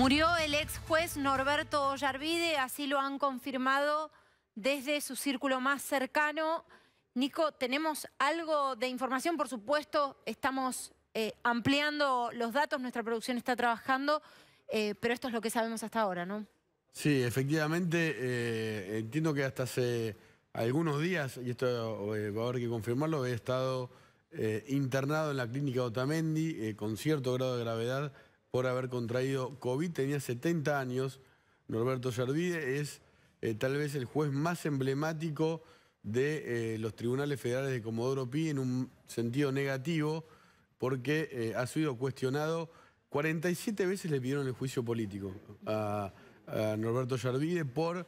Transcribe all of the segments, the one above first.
Murió el ex juez Norberto Ollarvide, así lo han confirmado desde su círculo más cercano. Nico, tenemos algo de información, por supuesto, estamos eh, ampliando los datos, nuestra producción está trabajando, eh, pero esto es lo que sabemos hasta ahora, ¿no? Sí, efectivamente, eh, entiendo que hasta hace algunos días, y esto va a haber que confirmarlo, he estado internado en la clínica Otamendi con cierto grado de gravedad por haber contraído COVID. Tenía 70 años. Norberto Yardide es eh, tal vez el juez más emblemático de eh, los tribunales federales de Comodoro Pi en un sentido negativo porque eh, ha sido cuestionado 47 veces le pidieron el juicio político a, Norberto Yardide por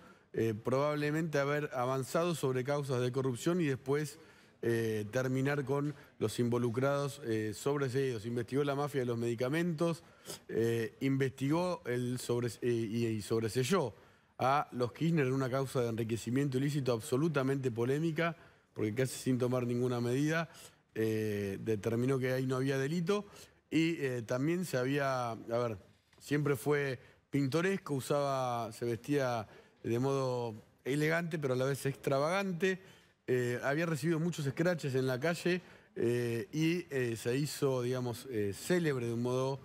probablemente haber avanzado sobre causas de corrupción y después eh, terminar con los involucrados eh, sobreseídos. Investigó la mafia de los medicamentos, eh, investigó el sobre, y, y, sobreselló a los Kirchner en una causa de enriquecimiento ilícito absolutamente polémica, porque casi sin tomar ninguna medida determinó que ahí no había delito. Y también se había, a ver, siempre fue pintoresco, usaba, se vestía de modo elegante, pero a la vez extravagante. Eh, había recibido muchos escraches en la calle eh, y eh, se hizo, digamos, célebre de un modo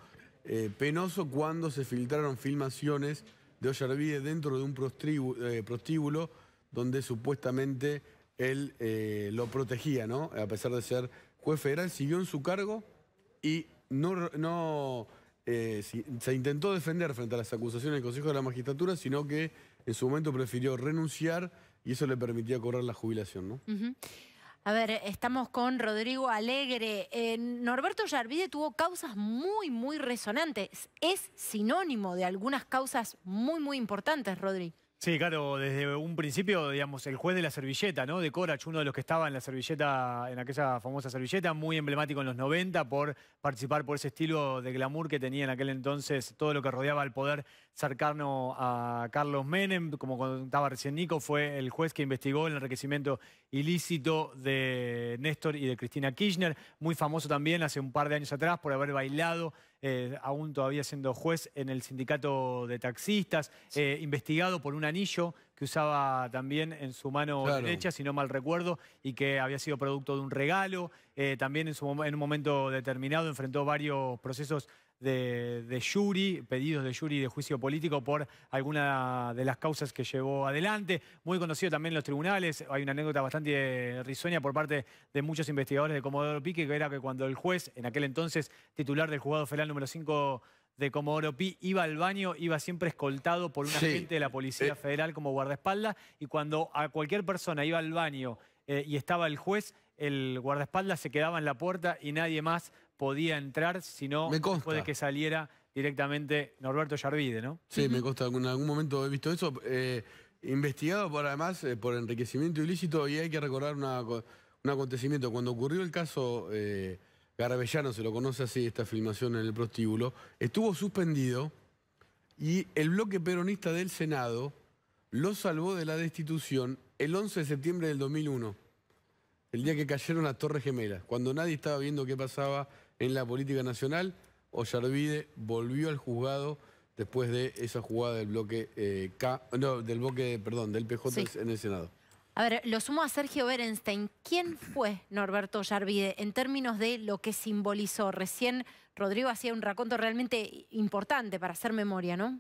penoso cuando se filtraron filmaciones de Ollarvide dentro de un prostíbulo donde supuestamente él lo protegía, ¿no? A pesar de ser juez federal, siguió en su cargo y no, se intentó defender frente a las acusaciones del Consejo de la Magistratura, sino que en su momento prefirió renunciar y eso le permitía cobrar la jubilación, ¿no? A ver, estamos con Rodrigo Alegre. Norberto Yarvide tuvo causas muy, muy resonantes. Es sinónimo de algunas causas muy, muy importantes, Rodrigo. Sí, claro, desde un principio, digamos, el juez de la servilleta, ¿no? De Corach, uno de los que estaba en la servilleta, en aquella famosa servilleta, muy emblemático en los 90 por participar por ese estilo de glamour que tenía en aquel entonces todo lo que rodeaba al poder cercano a Carlos Menem. Como contaba recién Nico, fue el juez que investigó el enriquecimiento ilícito de Néstor y de Cristina Kirchner. Muy famoso también hace un par de años atrás por haber bailado eh, aún todavía siendo juez en el sindicato de taxistas, eh, investigado por un anillo que usaba también en su mano derecha, si no mal recuerdo, y que había sido producto de un regalo. Eh, también en un momento determinado enfrentó varios procesos de, jury, pedidos de jury de juicio político por alguna de las causas que llevó adelante. Muy conocido también en los tribunales. Hay una anécdota bastante risueña por parte de muchos investigadores de Comodoro Pi que era que cuando el juez, en aquel entonces titular del juzgado federal número 5 de Comodoro Pi iba al baño, iba siempre escoltado por un agente de la Policía eh. Federal como guardaespaldas y cuando a cualquier persona iba al baño eh, y estaba el juez, el guardaespaldas se quedaba en la puerta y nadie más podía entrar, sino después de que saliera directamente Norberto Yarvide, ¿no? Sí, me consta, en algún momento he visto eso, eh, investigado por además eh, por enriquecimiento ilícito y hay que recordar un acontecimiento. Cuando ocurrió el caso eh, Garabellano... se lo conoce así, esta filmación en el prostíbulo, estuvo suspendido y el bloque peronista del Senado lo salvó de la destitución el 11 de septiembre del 2001, el día que cayeron las Torres Gemelas, cuando nadie estaba viendo qué pasaba en la política nacional. Ollarvide volvió al juzgado después de esa jugada del bloque eh, K, no, del bloque, perdón, del PJ en el Senado. A ver, lo sumo a Sergio Berenstein. ¿Quién fue Norberto Ollarvide en términos de lo que simbolizó? Recién Rodrigo hacía un raconto realmente importante para hacer memoria, ¿no?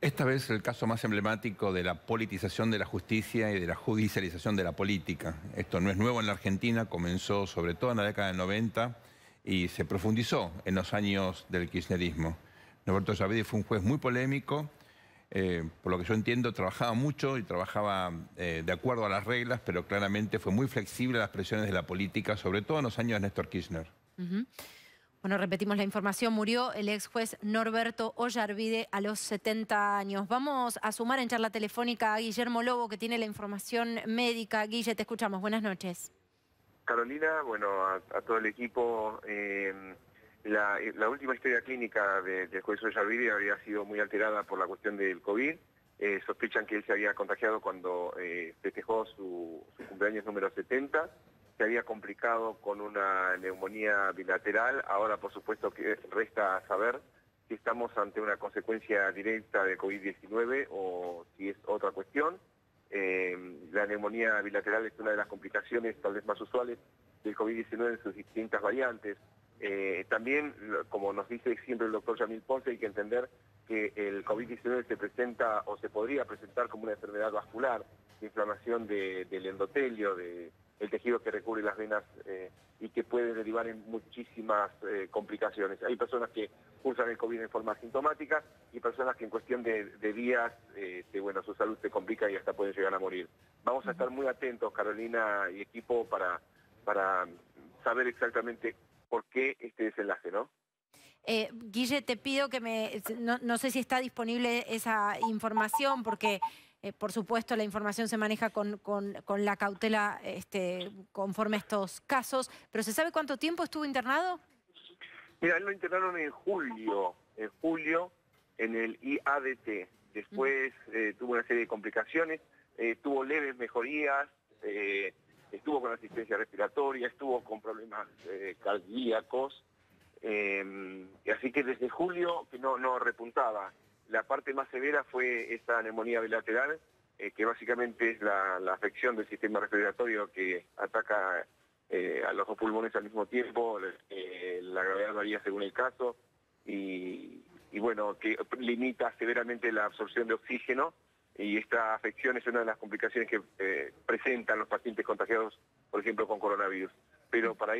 Esta vez el caso más emblemático de la politización de la justicia y de la judicialización de la política. Esto no es nuevo en la Argentina, comenzó sobre todo en la década del 90 y se profundizó en los años del kirchnerismo. Norberto Ollarvide fue un juez muy polémico, eh, por lo que yo entiendo, trabajaba mucho y trabajaba eh, de acuerdo a las reglas, pero claramente fue muy flexible a las presiones de la política, sobre todo en los años de Néstor Kirchner. Bueno, repetimos la información, murió el ex juez Norberto Ollarvide a los 70 años. Vamos a sumar en charla telefónica a Guillermo Lobo, que tiene la información médica. Guille, te escuchamos. Buenas noches. Carolina, bueno, a, todo el equipo. Em, la, última historia clínica del de juez había sido muy alterada por la cuestión del COVID. Eh, sospechan que él se había contagiado cuando eh, festejó su, cumpleaños número 70. Se había complicado con una neumonía bilateral. Ahora, por supuesto, que resta saber si estamos ante una consecuencia directa de COVID-19 o si es otra cuestión. Eh, la neumonía bilateral es una de las complicaciones tal vez más usuales del COVID-19 en sus distintas variantes. Eh, también, como nos dice siempre el doctor Jamil Ponce, hay que entender que el COVID-19 se presenta o se podría presentar como una enfermedad vascular, inflamación del endotelio, de, el tejido que recubre las venas eh, y que puede derivar en muchísimas eh, complicaciones. Hay personas que cursan el COVID en forma sintomática y personas que en cuestión de, días, eh, bueno, su salud se complica y hasta pueden llegar a morir. Vamos a estar muy atentos, Carolina y equipo, para, para saber exactamente por qué este desenlace, ¿no? Guille, te pido que me... No, no, sé si está disponible esa información porque eh, por supuesto, la información se maneja con, la cautela este, conforme a estos casos, pero ¿se sabe cuánto tiempo estuvo internado? Mira, lo internaron en julio, en julio, en el IADT. Después eh, tuvo una serie de complicaciones, eh, tuvo leves mejorías, estuvo con asistencia respiratoria, estuvo con problemas cardíacos, así que desde julio que no, no repuntaba la parte más severa fue esta neumonía bilateral, eh, que básicamente es la, afección del sistema respiratorio que ataca eh, a los dos pulmones al mismo tiempo, la eh, gravedad varía según el caso, y, bueno, que limita severamente la absorción de oxígeno, y esta afección es una de las complicaciones que presentan los pacientes contagiados, por ejemplo, con coronavirus. Pero para